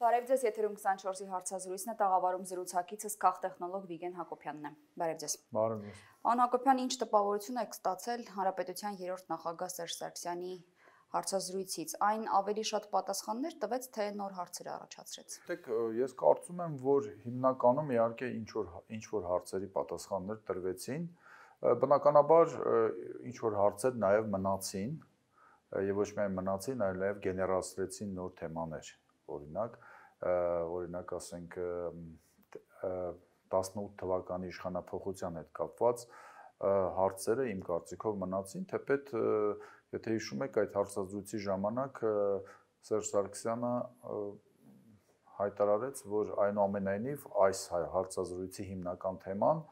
Բարև ձեզ, եթերում 24-ի հարցազրույցն է տաղավարում զրուցակիցս քաղ տեխնոլոգ Վիգեն Հակոբյանն է։ Բարև ձեզ։ Բարև ձեզ։ Ան Հակոբյան, ինչ տպավորություն եք ստացել Հանրապետության երրորդ նախագահ Սերժ Սարգսյանի հարցազրույցից։ Այն ավելի շատ պատասխաններ տվեց, թե նոր հարցեր առաջացրեց։ Գիտեք, ես կարծում եմ, որ հիմնականում իհարկե ինչ որ ինչ որ հարցերի պատասխաններ տրվեցին, բնականաբար ինչ որ հարցեր նաև մնացին, եւ ոչ միայն մնացին, այլ նաև գեներացրեցին նոր թեմաներ օրինակ օրինակ ասենք 18 թվականի իշխանապողության հետ կապված հարցերը իմ կարծիքով մնացին, թեպետ եթե հիշում եք այդ հարցազրույցի ժամանակ Սերժ Սարգսյանը հայտարարեց, որ այնուամենայնիվ այս հա, հարցազրույցի հիմնական թեման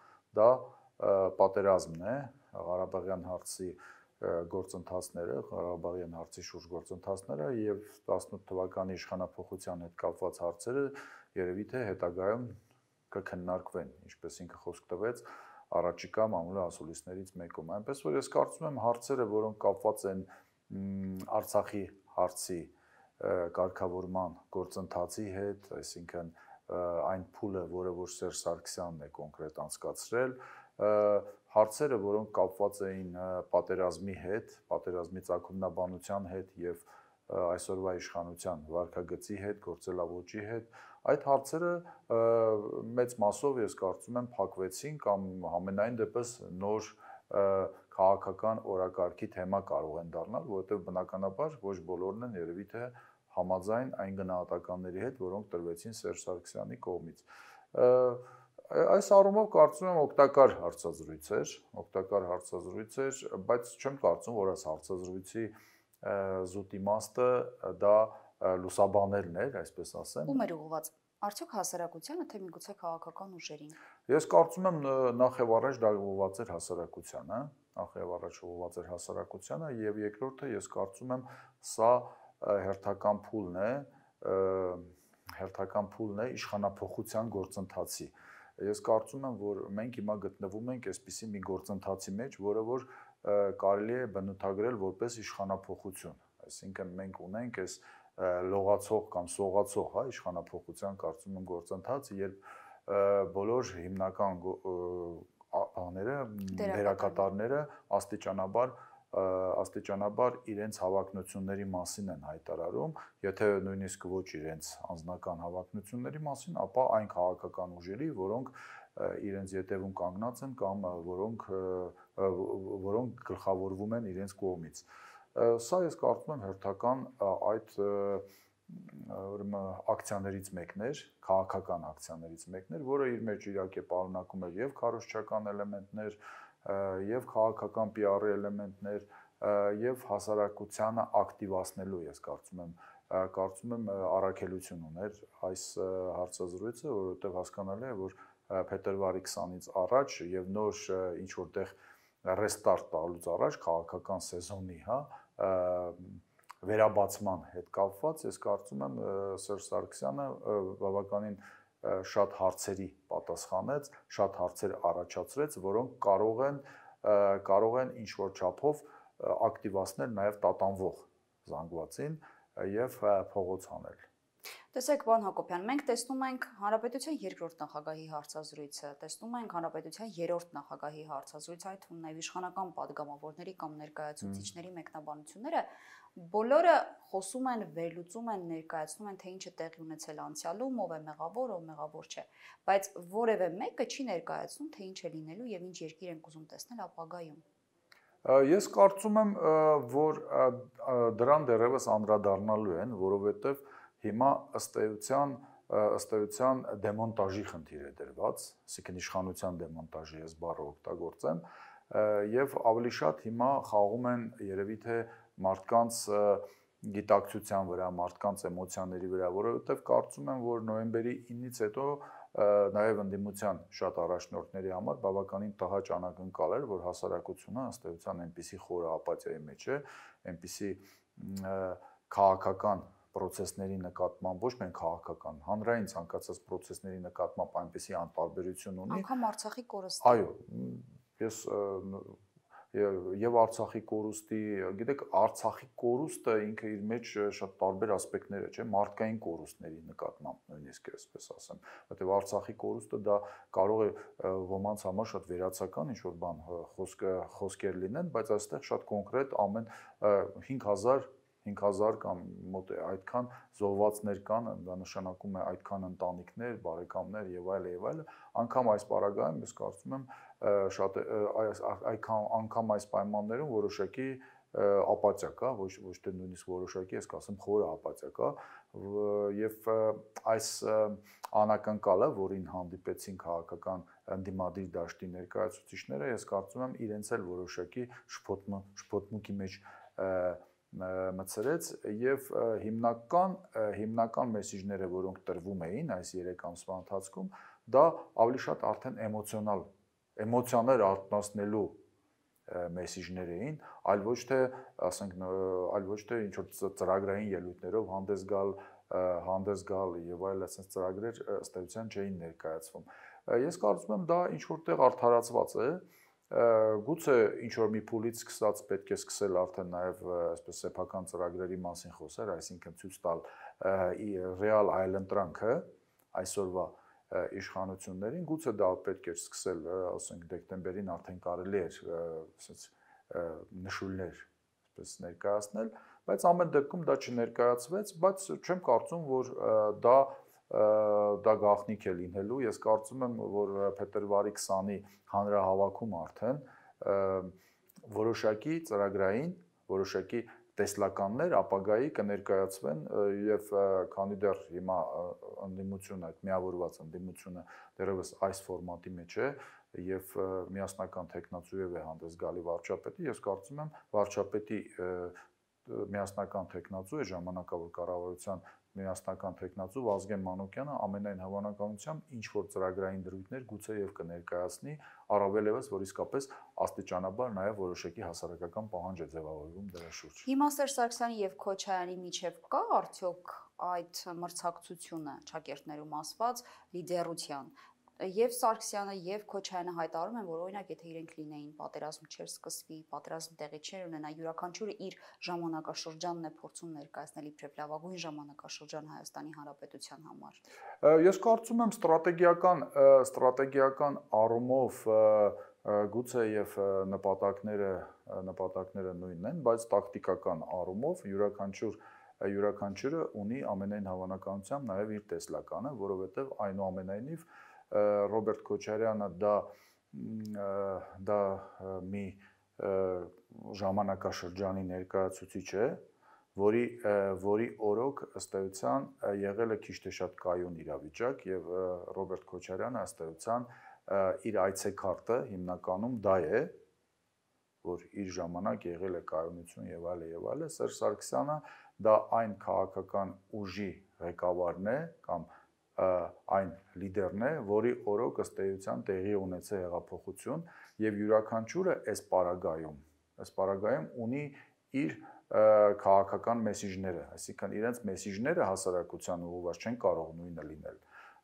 դա պատերազմն է, Ղարաբաղյան հարցի գործընթացները, Ղարաբաղյան հարցի շուրջ գործընթացները եւ 18 թվականի իշխանապողության հետ կապված հարցերը երևի թե հետագայում կքննարկվեն, ինչպես ինքը խոսք տվեց առաջիկա մամուլի ասուլիսներից մեկում։ Այնպես որ ես կարծում եմ հարցերը, որոնք կապված են Արցախի հարցի կարգավորման գործընթացի հետ, այսինքն այն փուլը, որը որ Սերժ Սարգսյանն է կոնկրետ անցկացրել, հարցերը, որոնք կապված էին պատերազմի հետ, պատերազմի ցակումնաբանության հետ եւ այսօրվա իշխանության վարկագծի հետ, գործելավոճի հետ, այդ հարցերը մեծ մասով ես կարծում եմ փակվեցին կամ ամենայն դեպս նոր քաղաքական օրակարգի թեմա կարող են դառնալ, որովհետեւ բնականաբար ոչ բոլորն են երևի թե համաձայն այն գնահատականների հետ, որոնք տրվեցին Սերժ Սարգսյանի կողմից։ Ա, Այս առումով կարծում եմ օգտակար հարցազրույց էր, օգտակար հարցազրույց էր, բայց չեմ կարծում, որ այս հարցազրույցի զուտ իմաստը դա լուսաբանելն էր, այսպես ասեմ։ Ում էր ուղղված։ Արդյոք հասարակությանը թե միգուցե քաղաքական ուժերին։ Ես կարծում եմ նախ եւ առաջ դա ուղղված էր հասարակությանը, նախ եւ առաջ ուղղված էր հասարակությանը եւ երկրորդը ես կարծում եմ սա հերթական փուլն է հերթական փուլն է իշխանապողության գործընթացի։ գործ Ես կարծում եմ, որ մենք հիմա գտնվում ենք այսպիսի մի գործընթացի մեջ, որը որ կարելի է բնութագրել որպես իշխանափոխություն։ Այսինքն մենք ունենք այս լողացող կամ սողացող, հա, իշխանափոխության կարծում եմ գործընթաց, երբ բոլոր հիմնական բաները, դերակատարները աստիճանաբար դերակ աստիճանաբար իրենց հավակնությունների մասին են հայտարարում, եթե նույնիսկ ոչ իրենց անձնական հավակնությունների մասին, ապա այն քաղաքական ուժերի, որոնք իրենց յետևում կանգնած են կամ որոնք որոնք գլխավորվում են իրենց կողմից։ Սա ես կարծում եմ հերթական այդ ուրեմն ակցիաներից մեկն էր, քաղաքական ակցիաներից մեկն էր, որը իր մեջ իրակե պարունակում էր եւ քարոշչական էլեմենտներ, և եւ քաղաքական PR-ի էլեմենտներ եւ հասարակությանը ակտիվացնելու ես կարծում եմ կարծում եմ առաքելություն ուներ այս հարցազրույցը որովհետեւ հասկանալի է որ փետրվարի 20-ից առաջ եւ նոր ինչ որտեղ ռեստարտ տալուց առաջ քաղաքական սեզոնի, հա, վերաբացման հետ կապված ես կարծում եմ Սերժ Սարգսյանը բավականին շատ հարցերի պատասխանեց, շատ հարցեր առաջացրեց, որոնք կարող են կարող են ինչ որ չափով ակտիվացնել նաև տատանվող զանգվածին եւ փողոց անել։ Տեսեք, պարոն Հակոբյան, մենք տեսնում ենք Հանրապետության երկրորդ նախագահի հարցազրույցը, տեսնում ենք Հանրապետության երրորդ նախագահի հարցազրույցը, այդ թվում նաև իշխանական падգամավորների կամ ներկայացուցիչների մեկնաբանությունները, բոլորը խոսում են, վերլուծում են, ներկայացնում են, թե ինչ է տեղի ունեցել անցյալում, ով է մեղավոր, ով մեղավոր չէ, բայց որևէ մեկը չի ներկայացնում, թե ինչ է լինելու եւ ինչ երկիր են կուզում տեսնել ապագայում։ Ես կարծում եմ, որ դրան դեռևս անդրադառնալու են, որովհետև Հիմա ըստ էության ըստ էության դեմոնտաժի խնդիր է դրված, այսինքն իշխանության դեմոնտաժի ես բառը օգտագործեմ, եւ ավելի շատ հիմա խաղում են երևի թե մարդկանց գիտակցության վրա, մարդկանց էմոցիաների վրա, որովհետեւ կարծում եմ, որ նոյեմբերի 9-ից հետո նաև ընդդիմության շատ առաջնորդների համար բավականին տհաճ անակնկալ էր, որ հասարակությունը ըստ էության այնպիսի խորը ապաթիայի մեջ է, այնպիսի քաղաքական process-ների նկատմամբ ոչ միայն քաղաքական, հանրային ցանկացած process-ների նկատմամբ այնպեսի անտարբերություն ունի։ Անկամ Արցախի կորստը։ Այո, ես եւ Արցախի կորուստի, գիտեք, Արցախի կորուստը ինքը իր մեջ շատ տարբեր ասպեկտներ է, չէ՞, մարդկային կորուստների նկատմամբ նույնիսկ այսպես ասեմ, որտեւ Արցախի կորուստը դա կարող է ոմանց համար շատ վերացական ինչ որ բան խոսքը խոսքեր լինեն, բայց այստեղ շատ կոնկրետ ամեն 5000 5000 կամ մոտ այդքան զոհվածներ կան, դա նշանակում է այդքան ընտանիքներ, բարեկամներ եւ այլ եւ այլ, անկամ այս պարագայում ես կարծում եմ շատ այս այքան անկամ այս պայմաններում որոշակի ապացիա կա, ոչ ոչ թե նույնիսկ որոշակի, ես կասեմ խորը ապացիա կա եւ այս անակնկալը, որին հանդիպեցին քաղաքական ընդդիմադիր դաշտի ներկայացուցիչները, ես կարծում եմ իրենց էլ որոշակի շփոթմունքի մեջ և, մցրեց եւ հիմնական հիմնական մեսիջները, որոնք տրվում էին այս 3 ամսվա ընթացքում, դա ավելի շատ արդեն էմոցիոնալ էմոցիաներ արտնասնելու մեսիջներ էին, այլ ոչ թե, ասենք, այլ ոչ թե ինչ որ ծրագրային ելույթներով հանդես գալ, հանդես գալ եւ այլ այսպես ծրագրեր ըստ էության չէին ներկայացվում։ Ես կարծում եմ դա ինչ որտեղ արդարացված է, որ գուցե ինչ որ մի փուլից սկսած պետք է սկսել արդեն նաև այսպես սեփական ծրագրերի մասին խոսել, այսինքն ցույց տալ ռեալ այլընտրանքը այսօրվա իշխանություններին, գուցե դա պետք է սկսել, ասենք դեկտեմբերին արդեն կարելի էր ասենց նշույլներ այսպես ներկայացնել, բայց ամեն դեպքում դա չներկայացվեց, բայց չեմ կարծում, որ դա դա գաղտնիք է լինելու։ Ես կարծում եմ, որ փետրվարի 20-ի հանրահավաքում արդեն որոշակի ծրագրային, որոշակի տեսլականներ ապագայի կներկայացվեն եւ քանի դեռ հիմա ընդդիմությունը, այդ միավորված ընդդիմությունը դեռևս այս ֆորմատի մեջ է եւ միասնական տեխնացուև է հանդես գալի վարչապետի, ես կարծում եմ վարչապետի միասնական տեխնացու է ժամանակավոր կառավարության միասնական տեխնացու Վազգեն Մանոկյանը ամենայն հավանականությամբ ինչ որ ծրագրային դրույթներ գուցե եւ կներկայացնի, առավել եւս որ իսկապես աստիճանաբար նաեւ որոշակի հասարակական պահանջ է ձևավորվում դրա շուրջ։ Հիմա Սերժ Սարգսյանի եւ Քոչարյանի միջև կա արդյոք այդ մրցակցությունը ճակերտներում ասված լիդերության եւ Սարգսյանը եւ Քոչարյանը հայտարարում են, որ օրինակ եթե իրենք լինեին, պատերազմ չէր սկսվի, պատերազմ տեղի չէր ունենա, յուրաքանչյուրը իր ժամանակաշրջանն է փորձում ներկայացնել իբրև լավագույն ժամանակաշրջան Հայաստանի Հանրապետության համար։ Ես կարծում եմ ստրատեգիական ստրատեգիական առումով գուցե եւ նպատակները նպատակները նույնն են, բայց տակտիկական առումով յուրաքանչյուր յուրաքանչյուրը ունի ամենայն հավանականությամբ նաև իր տեսլականը, որովհետև այնուամենայնիվ այն Ռոբերտ Քոչարյանը դա դա մի ժամանակաշրջանի ներկայացուցիչ է, որի որի օրոք ըստ էության եղել է քիչ թե շատ կայուն իրավիճակ եւ Ռոբերտ Քոչարյանը ըստ էության իր այցեքարտը հիմնականում դա է որ իր ժամանակ եղել է կայունություն եւ այլ եւ այլ Սերժ Սարգսյանը դա այն քաղաքական ուժի ղեկավարն է կամ այն լիդերն է, որի օրոք ըստ էության տեղի ունեցա հեղափոխություն եւ յուրաքանչյուրը այս պարագայում, այս պարագայում ունի իր քաղաքական մեսիջները, այսինքն իրենց մեսիջները հասարակության ուղղված չեն կարող նույնը լինել։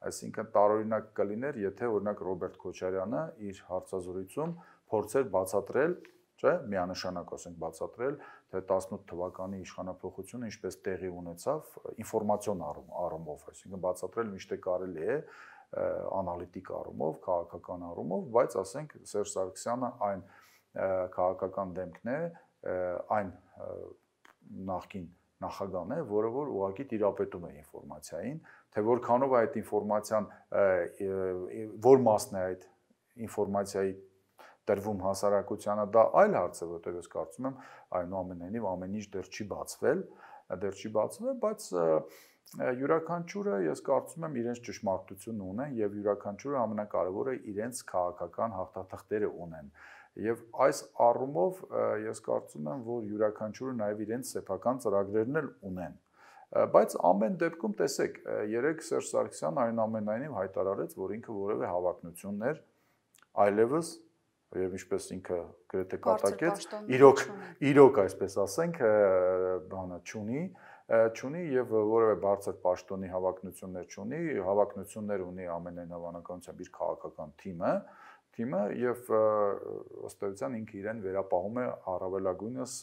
Այսինքն տարօրինակ կլիներ, եթե օրինակ Ռոբերտ Քոչարյանը իր հարցազրույցում փորձեր բացատրել չէ, միանշանակ ասենք բացատրել, թե 18 թվականի իշխանապողությունը ինչպես տեղի ունեցավ ինֆորմացիոն առումով, այսինքն բացատրել միշտ է կարելի է անալիտիկ առումով, քաղաքական առումով, բայց ասենք Սերժ Սարգսյանը այն քաղաքական դեմքն է, այն նախքին նախագահն է, որը որ ուղակի տիրապետում է ինֆորմացիային, թե որքանով այդ ինֆորմացիան որ մասն է այդ ինֆորմացիայի տրվում հասարակությանը, դա այլ հարց է, որտեղ ես կարծում եմ, այնուամենայնիվ ամեն ինչ դեռ չի բացվել, դեռ չի բացվել, բայց յուրաքանչյուրը ես կարծում եմ իրենց ճշմարտությունն ունեն եւ յուրաքանչյուրը ամենակարևորը իրենց քաղաքական հաղթաթղթերը ունեն։ Եվ այս առումով ես կարծում եմ, որ յուրաքանչյուրը նաև իրենց սեփական ծրագրերն էլ ունեն։ Բայց ամեն դեպքում տեսեք, երեք Սերժ Սարգսյանն այնուամենայնիվ հայտարարեց, որ ինքը որևէ հավակնություններ այլևս եւ ինչպես ինքը գրեթե կատակեց, իրոք իրոք այսպես ասենք, բանը ճունի, ճունի եւ որևէ բարձր պաշտոնի հավակնություններ ճունի, հավակնություններ ունի ամենայն հավանականությամբ իր քաղաքական թիմը, թիմը եւ ըստ էության ինքը իրեն վերապահում է առավելագույնս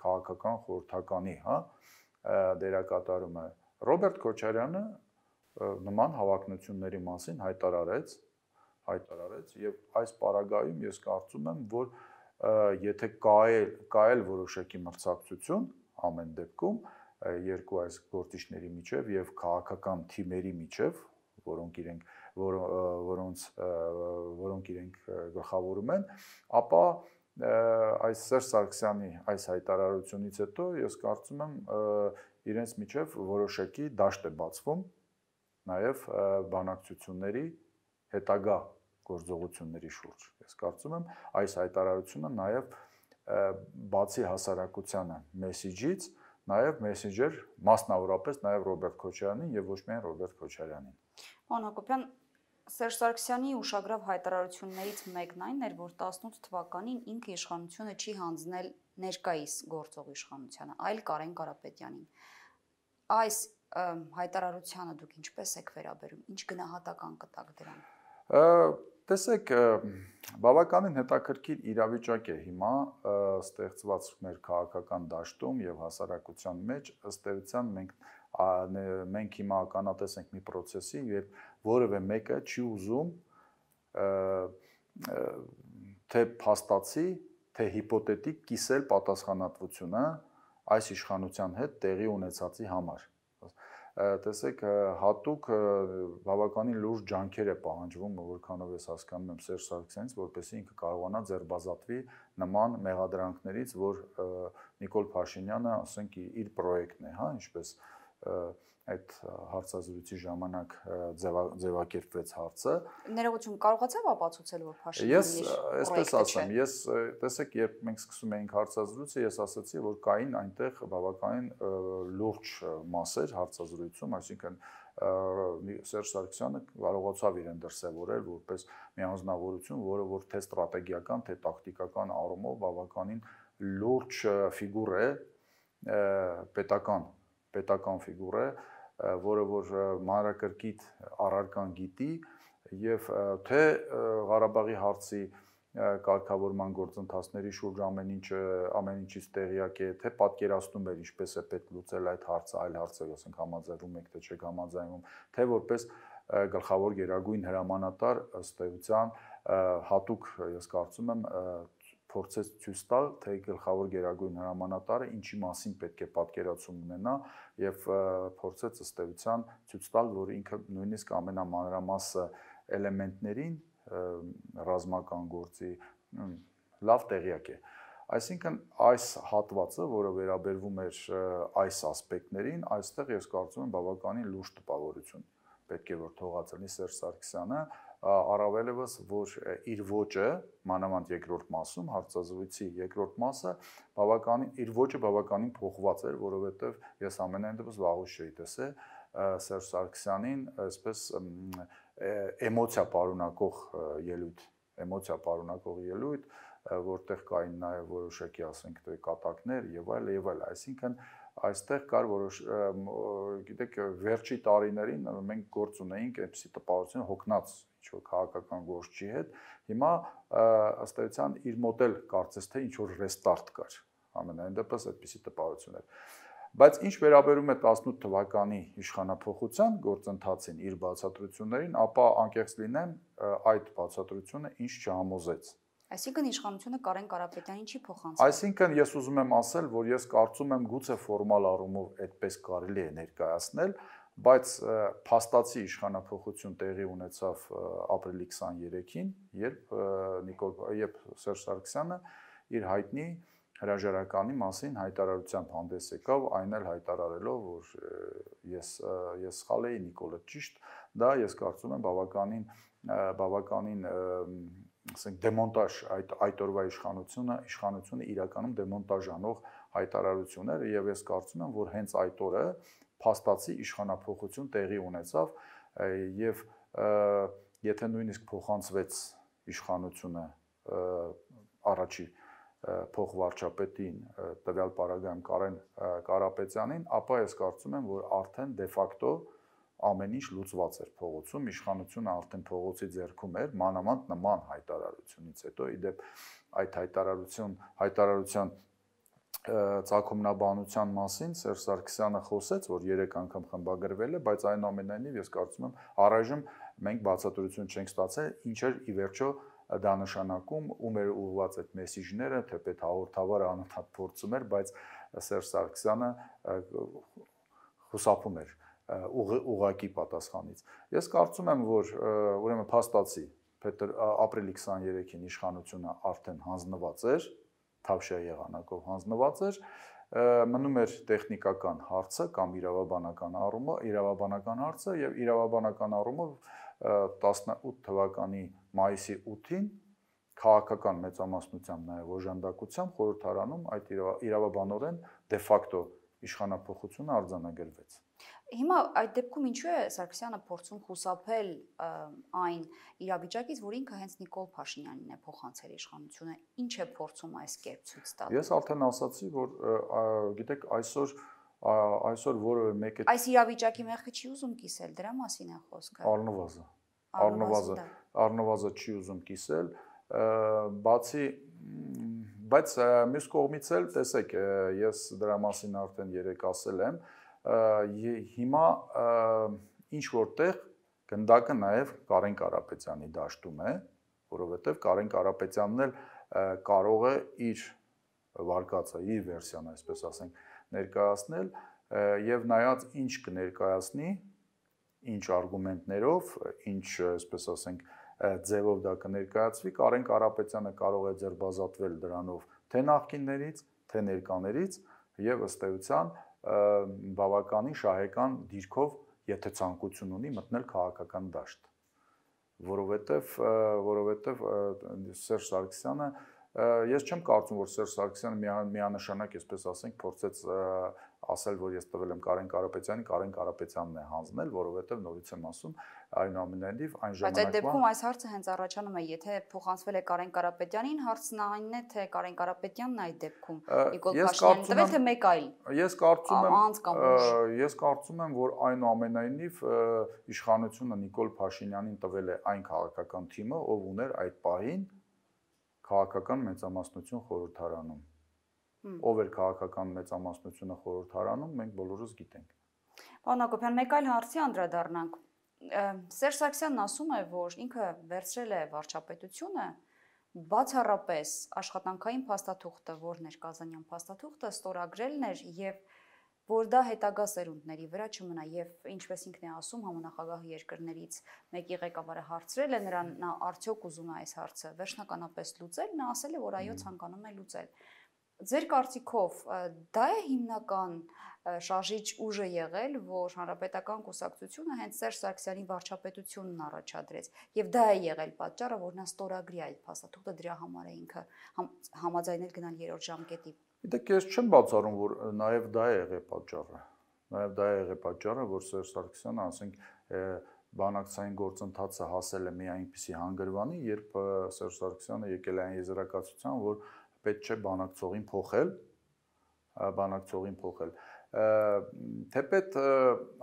քաղաքական խորհրդականի, հա, դերակատարումը։ Ռոբերտ Քոչարյանը նման հավակնությունների մասին հայտարարեց հայտարարեց եւ այս պարագայում ես կարծում եմ, որ եթե կայել կայել որոշակի մրցակցություն ամեն դեպքում երկու այս գործիչների միջև եւ քաղաքական թիմերի միջև, որոնք իրենք որ, որոնց որոնք իրենք գլխավորում են, ապա այս Սերժ Սարգսյանի այս հայտարարությունից հետո ես կարծում եմ իրենց միջև որոշակի դաշտ է բացվում նաև բանակցությունների հետագա գործողությունների շուրջ։ Ես կարծում եմ, այս հայտարարությունը նաև բացի հասարակությանը մեսիջից, նաև մեսենջեր մասնավորապես նաև Ռոբերտ Քոչարյանին եւ ոչ միայն Ռոբերտ Քոչարյանին։ Օնակոպյան Սերժ Սարգսյանի ուշագրավ հայտարարություններից մեկն այն էր, որ 18 թվականին ինքը իշխանությունը չի հանձնել ներկայիս գործող իշխանությանը, այլ Կարեն Կարապետյանին։ Այս հայտարարությանը դուք ինչպես եք վերաբերում, ինչ գնահատական կտաք դրան։ Տեսեք, բավականին հետաքրքիր իրավիճակ է հիմա ստեղծված մեր քաղաքական դաշտում եւ հասարակության մեջ ըստ էության մենք մենք հիմա ականատես ենք մի process-ի, երբ որևէ մեկը չի ուզում թե փաստացի, թե հիպոթետիկ կիսել պատասխանատվությունը այս իշխանության հետ տեղի ունեցածի համար տեսեք հատուկ բավականին լուրջ ջանքեր է պահանջվում, որքանով ես հասկանում եմ Սերժ Սարգսյանից, որպեսզի ինքը կարողանա ձերբազատվի նման մեղադրանքներից, որ Նիկոլ Փաշինյանը, ասենք, իր պրոյեկտն է, հա, ինչպես այդ հարցազրույցի ժամանակ ձևակերպվեց հարցը։ Ներողություն, կարողացավ ապացուցել որ Փաշինյանն Ես այսպես ասեմ, ես տեսեք, երբ մենք սկսում էինք հարցազրույցը, ես ասացի, որ կային այնտեղ բավականին լուրջ մասեր հարցազրույցում, այսինքն Սերժ Սարգսյանը կարողացավ իրեն դրսևորել որպես մի անznավորություն, որը որ թե ստրատեգիական, թե տակտիկական առումով բավականին լուրջ ֆիգուր է պետական պետական ֆիգուր է, որը որ մանրակրկիտ առարկան գիտի եւ թե Ղարաբաղի հարցի կարգավորման գործընթացների շուրջ ամեն ինչը ամեն ինչից տեղյակ է, թե պատկերացնում է ինչպես է պետք լուծել այդ հարցը, այլ հարցեր, ասենք համաձայնվում եք թե չեք համաձայնվում, թե որպես գլխավոր գերագույն հրամանատար ըստ էության հատուկ ես կարծում եմ փորձեց ցույց տալ, թե գլխավոր գերագույն հրամանատարը ինչի մասին պետք է պատկերացում ունենա եւ փորձեց ըստ էության ցույց տալ, որ ինքը նույնիսկ ամենամանրամասը էլեմենտներին ռազմական գործի լավ տեղյակ է։ Այսինքն այս հատվածը, որը վերաբերվում էր այս ասպեկտներին, այստեղ ես կարծում եմ բավականին լուրջ տպավորություն պետք է որ թողած լինի Սերժ Սարգսյանը, առավելևս որ իր ոճը մանավանդ երկրորդ մասում հարցազրույցի երկրորդ մասը բավականին իր ոճը բավականին փոխված էր, որովհետև ես ամենայն դեպս վաղուց չէի տեսել Սերժ Սարգսյանին այսպես էմոցիա պարունակող ելույթ, էմոցիա պարունակող ելույթ, որտեղ կային նաև որոշակի, ասենք, թե կատակներ եւ այլ եւ այլ, այսինքն այստեղ կար որոշ գիտեք վերջի տարիներին մենք գործ ունեինք այնպիսի տպավորություն հոգնած ինչ-որ քաղաքական գործչի հետ, հիմա ըստ էության իր մոդել կարծես թե ինչ-որ ռեստարտ կար։ Ամենայն դեպս այդպիսի տպավորություններ։ Բայց ինչ վերաբերում է 18 թվականի իշխանապողության գործընթացին իր բացատրություններին, ապա անկեղծ լինեմ, այդ բացատրությունը ինչ չհամոզեց։ Այսինքն իշխանությունը Կարեն Կարապետյանին չի փոխանցել։ Այսինքն ես ուզում եմ ասել, որ ես կարծում եմ գուցե ֆորմալ առումով այդպես կարելի է ներկայացնել, բայց փաստացի իշխանափոխություն տեղի ունեցավ ապրիլի 23-ին, երբ Նիկոլ երբ Սերժ Սարգսյանը իր հայտնի հրաժարականի մասին հայտարարությամբ հանդես եկավ, այն էլ հայտարարելով, որ ես ես սխալ էի, Նիկոլը ճիշտ, դա ես կարծում եմ բավականին բավականին ասենք դեմոնտաժ այդ այդ օրվա իշխանությունը իշխանությունը իրականում դեմոնտաժանող հայտարարություն էր եւ ես կարծում եմ որ հենց այդ օրը փաստացի իշխանապողություն տեղի ունեցավ եւ եթե նույնիսկ փոխանցվեց իշխանությունը առաջի փոխվարչապետին տվյալ պարագայում Կարեն Կարապետյանին, ապա ես կարծում եմ, որ արդեն դե ֆակտո ամեն ինչ լուծված էր փողոցում, իշխանությունը արդեն փողոցի ձեռքում էր, մանավանդ նման հայտարարությունից հետո, իդեպ այդ հայտարարություն հայտարարության ցակումնաբանության մասին Սերժ Սարգսյանը խոսեց, որ 3 անգամ խմբագրվել է, բայց այնուամենայնիվ ես կարծում եմ առայժմ մենք բացատրություն չենք ստացել, ինչ էր ի վերջո դա նշանակում ու մեր ուղված այդ մեսիջները, թեպետ հաղորդավարը անընդհատ փորձում էր, բայց Սերժ Սարգսյանը խուսափում էր ուղակի պատասխանից։ Ես կարծում եմ, որ ուրեմն փաստացի Պետր ապրիլի 23-ին իշխանությունը արդեն հանձնված էր Թավշյա եղանակով հանձնված էր մնում էր տեխնիկական հարցը կամ իրավաբանական առումը, իրավաբանական հարցը եւ իրավաբանական առումը 18 թվականի մայիսի 8-ին քաղաքական մեծամասնությամբ նաեւ օժանդակությամբ խորհրդարանում այդ իրավաբանորեն դե ֆակտո իշխանապողությունը արձանագրվեց։ Հիմա այդ դեպքում ինչու է Սարգսյանը փորձում խուսափել այն իրավիճակից, որ ինքը հենց Նիկոլ Փաշինյանին է փոխանցել իշխանությունը։ Ինչ է փորձում այս կերպ ցույց տալ։ Ես արդեն ասացի, որ գիտեք, այսօր այսօր որևէ մեկը Այս իրավիճակի մեղքը չի ուզում կիսել, դրա մասին է խոսքը։ Արնովազը։ Արնովազը, Արնովազը չի ուզում կիսել, բացի բայց մյուս կողմից էլ տեսեք, ես դրա մասին արդեն 3 ասել եմ, ա, հիմա ինչ որտեղ գնդակը նաև Կարեն Կարապետյանի դաշտում է, որովհետև Կարեն Կարապետյանն էլ կարող է իր վարկածը, իր վերսիան, այսպես ասենք, ներկայացնել եւ նայած ինչ կներկայացնի, ինչ արգումենտներով, ինչ, այսպես ասենք, ձևով դա կներկայացվի, Կարեն Կարապետյանը կարող է ձերբազատվել դրանով թե նախկիններից, թե ներկաներից եւ ըստ էության բավականին շահեկան դիրքով, եթե ցանկություն ունի, մտնել քաղաքական դաշտ որովհետև որովհետև Սերժ Սարգսյանը ես չեմ կարծում որ Սերժ Սարգսյանը միանշանակ, այսպես ասենք, փորձեց ասել, որ ես տվել եմ Կարեն Կարապետյանին, Կարեն Կարապետյանն է հանձնել, որովհետև նորից եմ ասում, այնուամենայնիվ այն ժամանակ Բայց այդ դեպքում այս հարցը հենց առաջանում է, եթե փոխանցվել է Կարեն Կարապետյանին, հարցն այն է, թե Կարեն Կարապետյանն այդ դեպքում Նիկոլ Փաշինյանին տվել թե մեկ այլ։ Ես կարծում եմ ես կարծում եմ, որ այնուամենայնիվ իշխանությունը Նիկոլ Փաշինյանին տվել է այն քաղաքական թիմը, ով ուներ այդ պահին քաղաքական մեծամասնություն խորհրդարանում ով էր քաղաքական մեծամասնությունը խորհրդարանում, մենք բոլորս գիտենք։ Պարոն Հակոբյան, մեկ այլ հարցի անդրադառնանք։ Սերժ Սարգսյանն ասում է, որ ինքը վերցրել է վարչապետությունը բացառապես աշխատանքային փաստաթուղթը, որ ներկազանյան փաստաթուղթը ստորագրելն էր եւ որ դա հետագա սերունդների վրա չմնա եւ ինչպես ինքն է ասում համանախագահ երկրներից մեկի ղեկավարը հարցրել է նրան նա արդյոք ուզում է այս հարցը վերջնականապես լուծել նա ասել է որ այո ցանկանում է լուծել Ձեր կարծիքով դա է հիմնական շարժիչ ուժը եղել, որ հանրապետական կուսակցությունը հենց Սերժ Սարգսյանի վարչապետությունն առաջադրեց, եւ դա է եղել պատճառը, որ նա ստորագրի այդ փաստաթուղթը դրա համար է ինքը համաձայնել գնալ երրորդ ժամկետի։ Գիտեք, դե ես չեմ բացառում, որ նաեւ դա է եղել պատճառը։ Նաեւ դա է եղել պատճառը, որ Սերժ Սարգսյանը, ասենք, բանակցային գործընթացը հասել է մի այնպիսի հանգրվանի, երբ Սերժ Սարգսյանը եկել է այն եզրակացության, որ պետք չէ բանակցողին փոխել, բանակցողին փոխել։ Թեպետ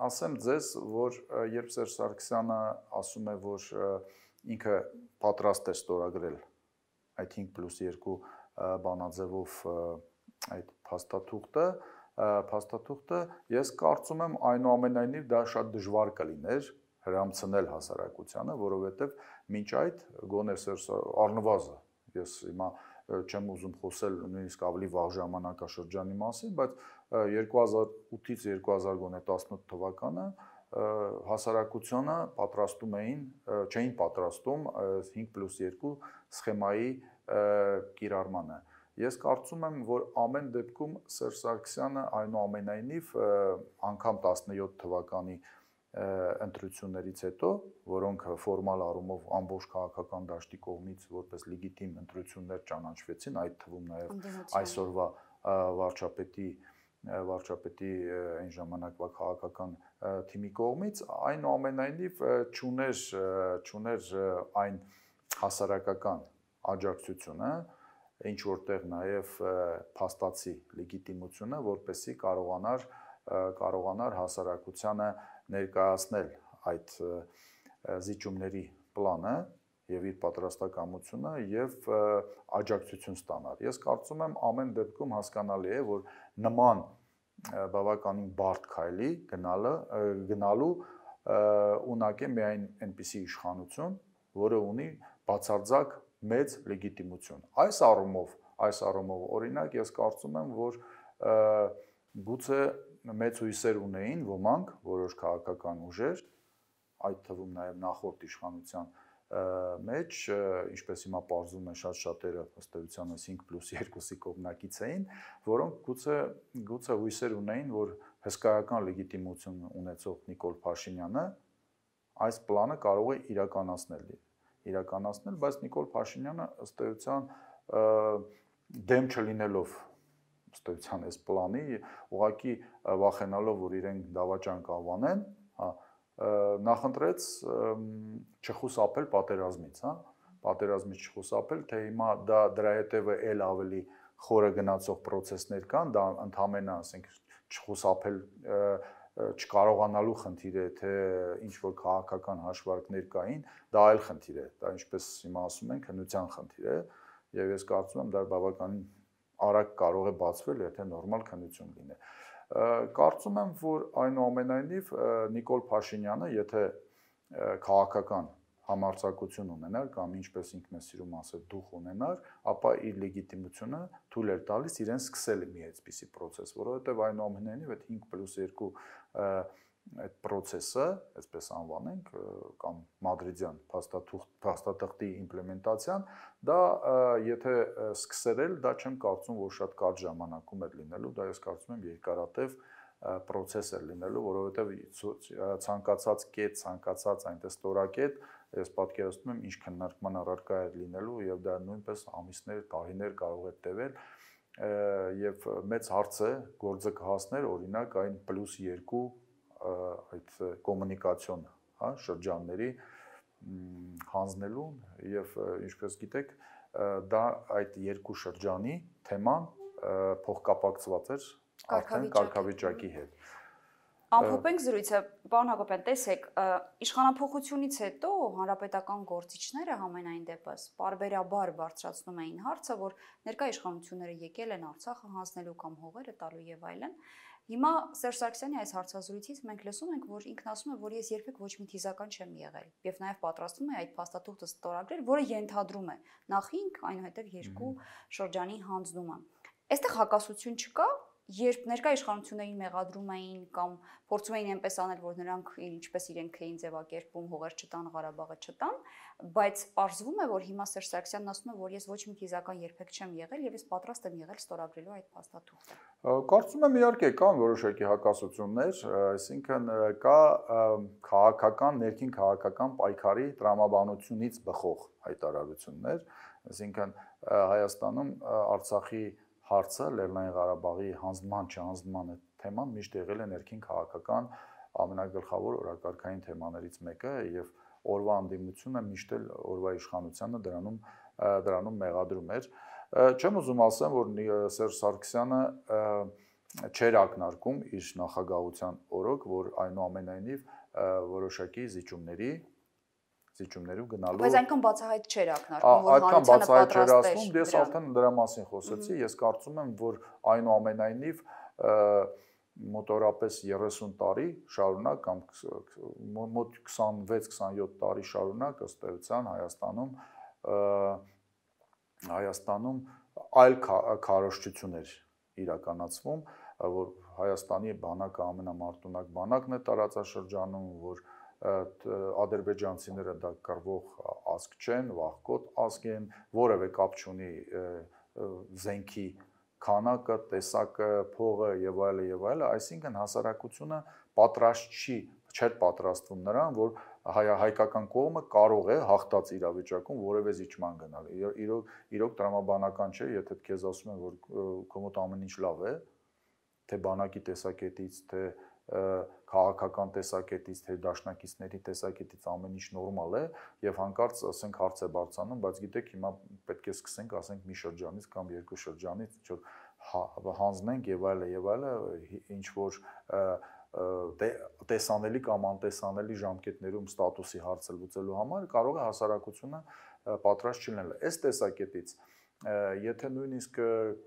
ասեմ ձեզ, որ երբ Սերժ Սարգսյանը ասում է, որ ինքը պատրաստ է ստորագրել այդ 5+2 բանաձևով այդ փաստաթուղթը, փաստաթուղթը ես կարծում եմ այնուամենայնիվ դա շատ դժվար կլիներ հрамցնել հասարակությանը, որովհետև մինչ այդ գոնե Սերժ Արնվազը ես հիմա չեմ ուզում խոսել նույնիսկ ավելի վաղ ժամանակաշրջանի մասին, բայց 2008-ից 2018 թվականը հասարակությունը պատրաստում էին, չէին պատրաստում 5+2 սխեմայի կիրառմանը։ Ես կարծում եմ, որ ամեն դեպքում Սերժ Սարգսյանը այնուամենայնիվ անգամ 17 թվականի այն ընտրություններից հետո, որոնք ֆորմալ առումով ամբողջ քաղաքական դաշտի կողմից որպես լեգիտիմ ընտրություններ ճանաչվեցին, այդ թվում նաև այսօրվա վարչապետի վարչապետի այն ժամանակվա քաղաքական թիմի կողմից, այնուամենայնիվ ճուներ ճուներ այն հասարակական աջակցությունը, ինչ որտեղ նաև փաստացի լեգիտիմությունը, որպեսի կարողանար կարողանար հասարակությանը ներկայացնել այդ զիջումների պլանը եւ իր պատրաստակամությունը եւ աջակցություն ստանալ։ Ես կարծում եմ ամեն դեպքում հասկանալի է, որ նման բավականին բարդ քայլի գնալը գնալու ունակե միայն այնպիսի իշխանություն, որը ունի բացարձակ մեծ լեգիտիմություն։ Այս առումով, այս առումով օրինակ ես կարծում եմ, որ գուցե մեծ հույսեր ունեին ոմանք, որոշ քաղաքական ուժեր, այդ թվում նաև նախորդ իշխանության մեջ, ինչպես հիմա պարզվում է շատ շատերը ըստ էության այս 5+2-ի կողմնակից էին, որոնք գուցե գուցե հույսեր ունեին, որ հսկայական լեգիտիմություն ունեցող Նիկոլ Փաշինյանը այս պլանը կարող է իրականացնել իրականացնել, բայց Նիկոլ Փաշինյանը ըստ էության դեմ չլինելով ստոյցան այս պլանի, ուղակի վախենալով, որ իրենք դավաճան կանվանեն, հա, նախընտրեց չխուսափել պատերազմից, հա, պատերազմից չխուսափել, թե հիմա դա դրա հետևը ել ավելի խորը գնացող process-ներ կան, դա ընդհանրապես, ասենք, չխուսափել չկարողանալու խնդիր է, թե ինչ որ քաղաքական հաշվարկներ կային, դա այլ խնդիր է, դա ինչպես հիմա ասում ենք, հնության խնդիր է, եւ ես կարծում եմ դա բավականին արագ կարող է բացվել, եթե նորմալ քննություն լինի։ Կարծում եմ, որ այնուամենայնիվ Նիկոլ Փաշինյանը, եթե քաղաքական համարձակություն ունենար կամ ինչպես ինքն է սիրում ասել, դուխ ունենար, ապա իր լեգիտիմությունը թույլ էր տալիս իրեն սկսել մի այսպիսի process, որովհետև այնուամենայնիվ այդ 5+2 այդ process-ը, այսպես անվանենք, կամ մադրիդյան փաստաթուղթ փաստաթղթի իմպլեմենտացիան, դա եթե սկսերել, դա չեմ կարծում, որ շատ կարճ ժամանակում է լինելու, դա ես կարծում եմ երկարատև process է լինելու, որովհետև ցանկացած կետ, ցանկացած այնտեղ ստորակետ, ես պատկերացնում եմ, ինչ քննարկման առարկա է լինելու եւ դա նույնպես ամիսներ, տարիներ կարող է տևել եւ մեծ հարց է գործը կհասներ օրինակ այն +2 այդ կոմունիկացիոն, հա, շրջանների հանձնելուն եւ ինչպես գիտեք, դա այդ երկու շրջանի թեման փոխկապակցված էր արդեն կարգավիճակի հետ։ Ամփոփենք զրույցը, պարոն Հակոբյան, տեսեք, իշխանապողությունից հետո հանրապետական գործիչները համենայն դեպս parberabar բարձրացնում էին հարցը, որ ներկա իշխանությունները եկել են Արցախը հանձնելու կամ հողերը տալու եւ այլն։ Հիմա Սերժ Սարգսյանի այս հարցազրույցից մենք լսում ենք, որ ինքն ասում է, որ ես երբեք ոչ մի թիզական չեմ եղել, եւ նաեւ պատրաստում է այդ փաստաթուղթը ստորագրել, որը ենթադրում է նախ 5, այնուհետեւ 2 շրջանի հանձնումը։ Այստեղ հակասություն չկա, երբ ներկա իշխանություններին մեղադրում էին կամ փորձում էին այնպես անել, որ նրանք ինչպես իրենք էին ձևակերպում, հողեր չտան, Ղարաբաղը չտան, բայց ողջվում է, որ հիմա Սերժ Սարգսյանն ասում է, որ ես ոչ մի քիզական երբեք չեմ եղել եւ ես պատրաստ եմ եղել ստորագրելու այդ փաստաթուղթը։ Կարծում եմ իհարկե կան որոշակի հակասություններ, այսինքն կա քաղաքական ներքին քաղաքական պայքարի տրամաբանությունից բխող հայտարարություններ, այսինքն Հայաստանում Արցախի հարցը Լեռնային Ղարաբաղի հանձնման չհանձնման թեման միշտ եղել է ներքին քաղաքական ամենագլխավոր օրակարգային թեմաներից մեկը եւ օրվա անդիմությունը միշտ էլ օրվա իշխանությունը դրանում դրանում մեղադրում էր չեմ ուզում ասեմ որ Սերժ Սարգսյանը չեր ակնարկում իր նախագահության օրոք որ այնուամենայնիվ որոշակի զիջումների զիջումներով գնալու Բայց այնքան բացահայտ չէր ակնարկում որ հանրությանը պատրաստում ես արդեն դրա մասին խոսեցի ես կարծում եմ որ այնուամենայնիվ մոտորապես 30 տարի շարունակ կամ մոտ 26-27 տարի շարունակ ըստ էության Հայաստանում Հայաստանում այլ քարոշչություններ իրականացվում, որ Հայաստանի բանակը ամենամարտունակ բանակն է տարածաշրջանում, որ ադրբեջանցիները դա կրվող ազգ չեն, վախկոտ ազգ են, որևէ կապ չունի զենքի քանակը, տեսակը, փողը եւ այլը եւ այլը, այսինքն հասարակությունը պատրաստ չի, չէր պատրաստվում նրան, որ հայ հայկական կողմը կարող է հաղթած իրավիճակում որևէ զիջման գնալ։ Իրոք իրոք դրամաբանական չէ, եթե քեզ ասում են, որ կոմոտ ամեն ինչ լավ է, թե բանակի տեսակետից, թե դե քաղաքական տեսակետից, թե դաշնակիցների տեսակետից ամեն ինչ նորմալ է եւ հանկարծ ասենք հարց է բարձանում, բայց գիտեք հիմա պետք է սկսենք ասենք մի շրջանից կամ երկու շրջանից, ինչ որ հա, հանձնենք եւ այլը եւ այլը ինչ որ տեսանելի կամ անտեսանելի ժամկետներում ստատուսի հարցը լուծելու համար կարող է հասարակությունը պատրաստ չլինել։ Այս տեսակետից եթե նույնիսկ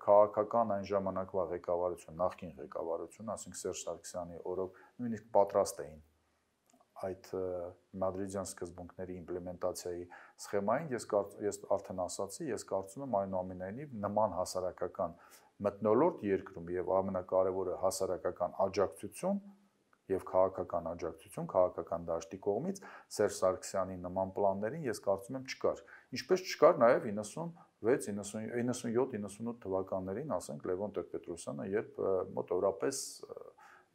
քաղաքական այն ժամանակվա ղեկավարություն, նախկին ղեկավարություն, ասենք Սերժ Սարգսյանի օրոք նույնիսկ պատրաստ էին այդ մադրիդյան սկզբունքների իմպլեմենտացիայի սխեմային ես ես արդեն ասացի, ես կարծում եմ այնուամենայնիվ նման հասարակական մտնոլորտ երկրում եւ ամենակարևորը հասարակական աջակցություն եւ քաղաքական աջակցություն քաղաքական դաշտի կողմից Սերժ Սարգսյանի նման պլաններին ես կարծում եմ չկար։ Ինչպես չկար նաեւ 90 97-98 թվականներին, ասենք Լևոն Տեր-Պետրոսյանը, երբ մոտ օրապես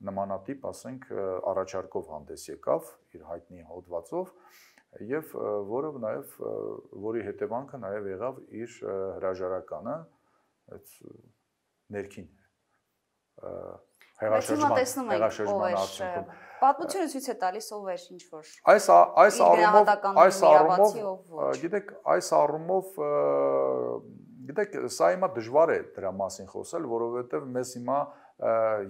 նմանատիպ, ասենք, առաջարկով հանդես եկավ իր հայտնի հոդվածով, եւ որը նաեւ որի հետևանքը նաեւ եղավ իր հրաժարականը այդ ներքին հեղաշրջման հեղաշրջման արդյունքում։ Պատմությունը ցույց է տալիս ով էր ինչ որ։ Այս այս առումով այս առումով գիտեք, այս առումով գիտեք, սա հիմա դժվար է դրա մասին խոսել, որովհետև մեզ հիմա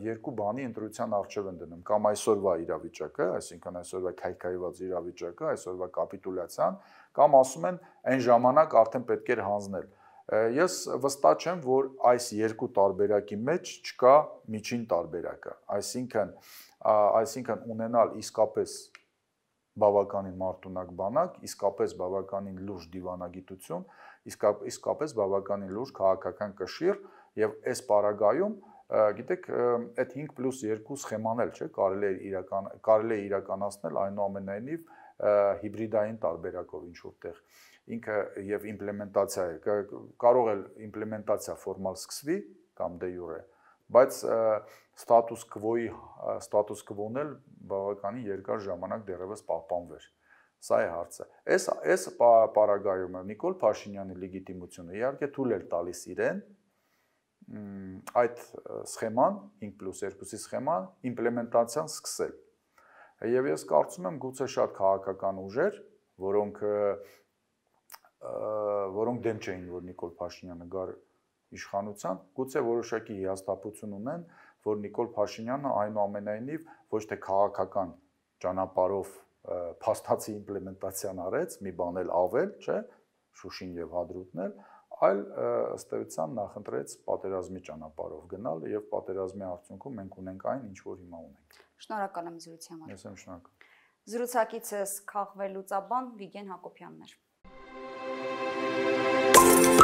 երկու բանի ընտրության արժև են դնում կամ այսօրվա իրավիճակը, այսինքն այսօրվա քայքայված իրավիճակը, այսօրվա կապիտուլյացիան, կամ ասում են այն ժամանակ արդեն պետք էր հանձնել։ Ա Ես վստահ չեմ, որ այս երկու տարբերակի մեջ չկա միջին տարբերակը, այսինքն այսինքն ունենալ իսկապես բավականին մարտունակ բանակ, իսկապես բավականին լուրջ դիվանագիտություն, իսկապես բավականին լուրջ քաղաքական կշիռ եւ այս պարագայում գիտեք այդ 5+2 սխեման էլ չէ կարելի է իրական կարելի է իրականացնել այնուամենայնիվ հիբրիդային տարբերակով ինչ որտեղ ինքը եւ իմպլեմենտացիա է կարող է իմպլեմենտացիա ֆորմալ սկսվի կամ դե յուրե բայց ստատուս կվոյի ստատուս կվոն էլ բավականին երկար ժամանակ դեռևս պահպանվեր սա է հարցը այս այս պարագայում Նիկոլ Փաշինյանի լեգիտիմությունը իհարկե թույլ էր տալիս իրեն այդ սխեման 5+2-ի սխեման իմպլեմենտացիան սկսել եւ ես կարծում եմ գուցե շատ քաղաքական ուժեր որոնք և, որոնք դեմ չէին որ Նիկոլ Փաշինյանը գար իշխանության, գուցե որոշակի հիաստապություն ունեն, որ Նիկոլ Փաշինյանը այնուամենայնիվ ոչ թե քաղաքական ճանապարով փաստացի իմպլեմենտացիան արեց, մի բան էլ ավել, չէ, Շուշին եւ Հադրուտն էլ, այլ ըստ էության նախընտրեց պատերազմի ճանապարով գնալ եւ պատերազմի արդյունքում մենք ունենք այն, ինչ որ հիմա ունենք։ Շնորհակալ եմ զրույցի համար։ Ես եմ շնորհակալ։ Զրուցակիցս քաղվելուցաբան Վիգեն Հակոբյանն էր։ you.